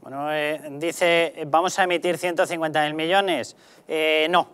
Bueno, eh, dice, ¿vamos a emitir 150.000 millones? Eh, no,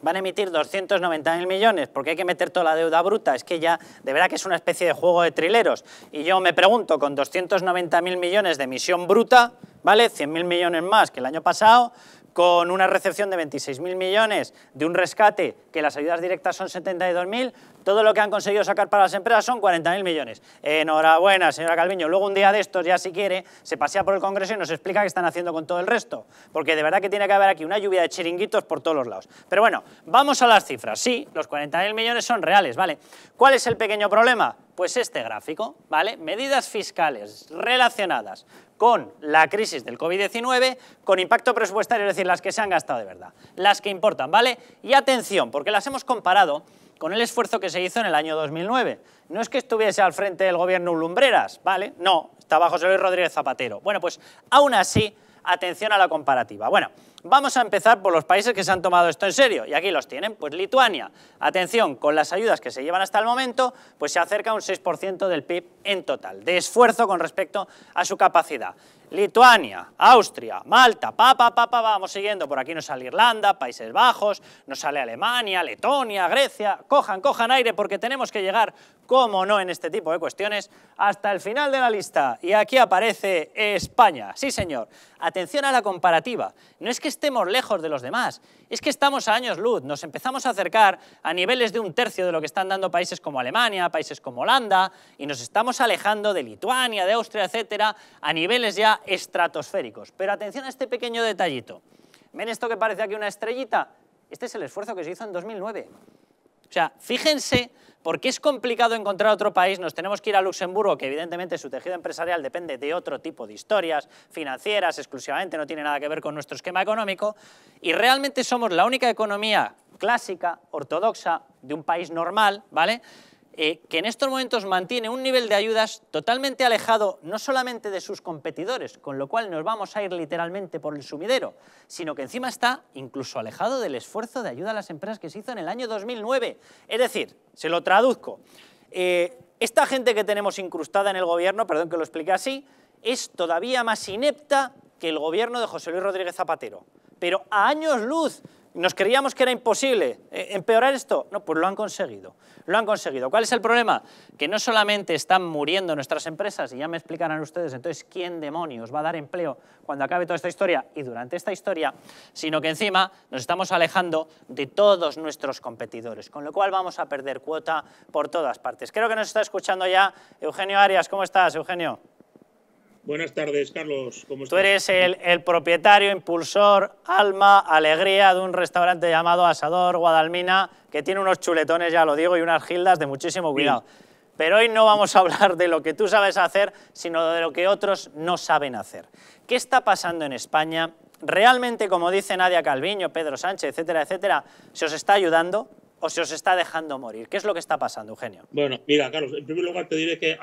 van a emitir 290.000 millones porque hay que meter toda la deuda bruta. Es que ya, de verdad que es una especie de juego de trileros. Y yo me pregunto, con 290.000 millones de emisión bruta, ¿vale? 100.000 millones más que el año pasado, con una recepción de 26.000 millones, de un rescate que las ayudas directas son 72.000, todo lo que han conseguido sacar para las empresas son 40.000 millones. Enhorabuena, señora Calviño. Luego un día de estos, ya si quiere, se pasea por el Congreso y nos explica qué están haciendo con todo el resto. Porque de verdad que tiene que haber aquí una lluvia de chiringuitos por todos los lados. Pero bueno, vamos a las cifras. Sí, los 40.000 millones son reales, ¿vale? ¿Cuál es el pequeño problema? Pues este gráfico, ¿vale? Medidas fiscales relacionadas con la crisis del COVID-19, con impacto presupuestario, es decir, las que se han gastado de verdad, las que importan, ¿vale? Y atención, porque las hemos comparado con el esfuerzo que se hizo en el año 2009. No es que estuviese al frente del gobierno Lumbreras, ¿vale? No, estaba José Luis Rodríguez Zapatero. Bueno, pues aún así, atención a la comparativa. Bueno, Vamos a empezar por los países que se han tomado esto en serio, y aquí los tienen, pues Lituania. Atención, con las ayudas que se llevan hasta el momento, pues se acerca un 6% del PIB en total, de esfuerzo con respecto a su capacidad. Lituania, Austria, Malta, papa pa, vamos siguiendo, por aquí nos sale Irlanda, Países Bajos, nos sale Alemania, Letonia, Grecia, cojan, cojan aire porque tenemos que llegar, como no en este tipo de cuestiones, hasta el final de la lista. Y aquí aparece España, sí señor. Atención a la comparativa, no es que estemos lejos de los demás, es que estamos a años luz, nos empezamos a acercar a niveles de un tercio de lo que están dando países como Alemania, países como Holanda, y nos estamos alejando de Lituania, de Austria, etcétera, a niveles ya estratosféricos. Pero atención a este pequeño detallito. ¿Ven esto que parece aquí una estrellita? Este es el esfuerzo que se hizo en 2009. O sea, fíjense porque es complicado encontrar otro país, nos tenemos que ir a Luxemburgo, que evidentemente su tejido empresarial depende de otro tipo de historias financieras, exclusivamente no tiene nada que ver con nuestro esquema económico, y realmente somos la única economía clásica, ortodoxa, de un país normal, ¿vale?, eh, que en estos momentos mantiene un nivel de ayudas totalmente alejado no solamente de sus competidores, con lo cual nos vamos a ir literalmente por el sumidero, sino que encima está incluso alejado del esfuerzo de ayuda a las empresas que se hizo en el año 2009. Es decir, se lo traduzco, eh, esta gente que tenemos incrustada en el gobierno, perdón que lo explique así, es todavía más inepta que el gobierno de José Luis Rodríguez Zapatero. Pero a años luz, nos creíamos que era imposible eh, empeorar esto. No, pues lo han conseguido. Lo han conseguido. ¿Cuál es el problema? Que no solamente están muriendo nuestras empresas, y ya me explicarán ustedes entonces quién demonios va a dar empleo cuando acabe toda esta historia y durante esta historia, sino que encima nos estamos alejando de todos nuestros competidores, con lo cual vamos a perder cuota por todas partes. Creo que nos está escuchando ya Eugenio Arias. ¿Cómo estás, Eugenio? Buenas tardes, Carlos. ¿Cómo estás? Tú eres el, propietario, impulsor, alma, alegría de un restaurante llamado Asador Guadalmina, que tiene unos chuletones, ya lo digo, y unas gildas de muchísimo cuidado. Pero hoy no vamos a hablar de lo que tú sabes hacer, sino de lo que otros no saben hacer. ¿Qué está pasando en España? ¿Realmente, como dice Nadia Calviño, Pedro Sánchez, etcétera, etcétera, se os está ayudando o se os está dejando morir? ¿Qué es lo que está pasando, Eugenio? Bueno, mira, Carlos, en primer lugar te diré que...